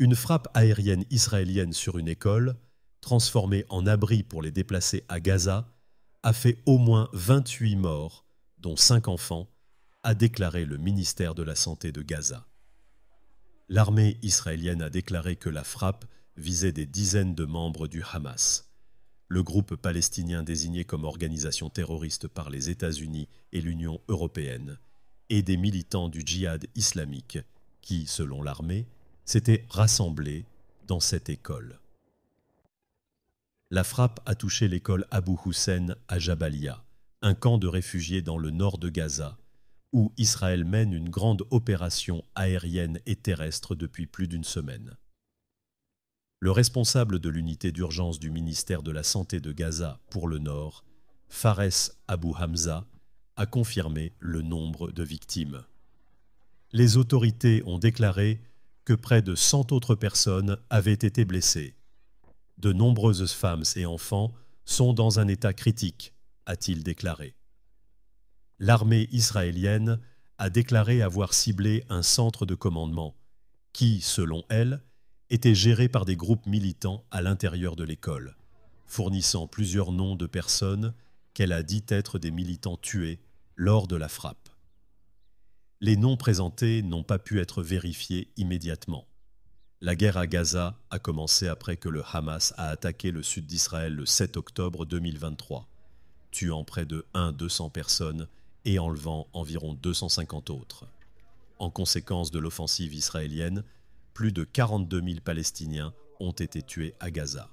Une frappe aérienne israélienne sur une école, transformée en abri pour les déplacés à Gaza, a fait au moins 28 morts, dont 5 enfants, a déclaré le ministère de la Santé de Gaza. L'armée israélienne a déclaré que la frappe visait des dizaines de membres du Hamas le groupe palestinien désigné comme organisation terroriste par les États-Unis et l'Union européenne, et des militants du djihad islamique, qui, selon l'armée, s'étaient rassemblés dans cette école. La frappe a touché l'école Abu Hussein à Jabalia, un camp de réfugiés dans le nord de Gaza, où Israël mène une grande opération aérienne et terrestre depuis plus d'une semaine. Le responsable de l'unité d'urgence du ministère de la Santé de Gaza pour le Nord, Fares Abu Hamza, a confirmé le nombre de victimes. Les autorités ont déclaré près de 100 autres personnes avaient été blessées. De nombreuses femmes et enfants sont dans un état critique, a-t-il déclaré. L'armée israélienne a déclaré avoir ciblé un centre de commandement qui, selon elle, était géré par des groupes militants à l'intérieur de l'école, fournissant plusieurs noms de personnes qu'elle a dit être des militants tués lors de la frappe les noms présentés n'ont pas pu être vérifiés immédiatement. La guerre à Gaza a commencé après que le Hamas a attaqué le sud d'Israël le 7 octobre 2023, tuant près de 1-200 personnes et enlevant environ 250 autres. En conséquence de l'offensive israélienne, plus de 42 000 Palestiniens ont été tués à Gaza.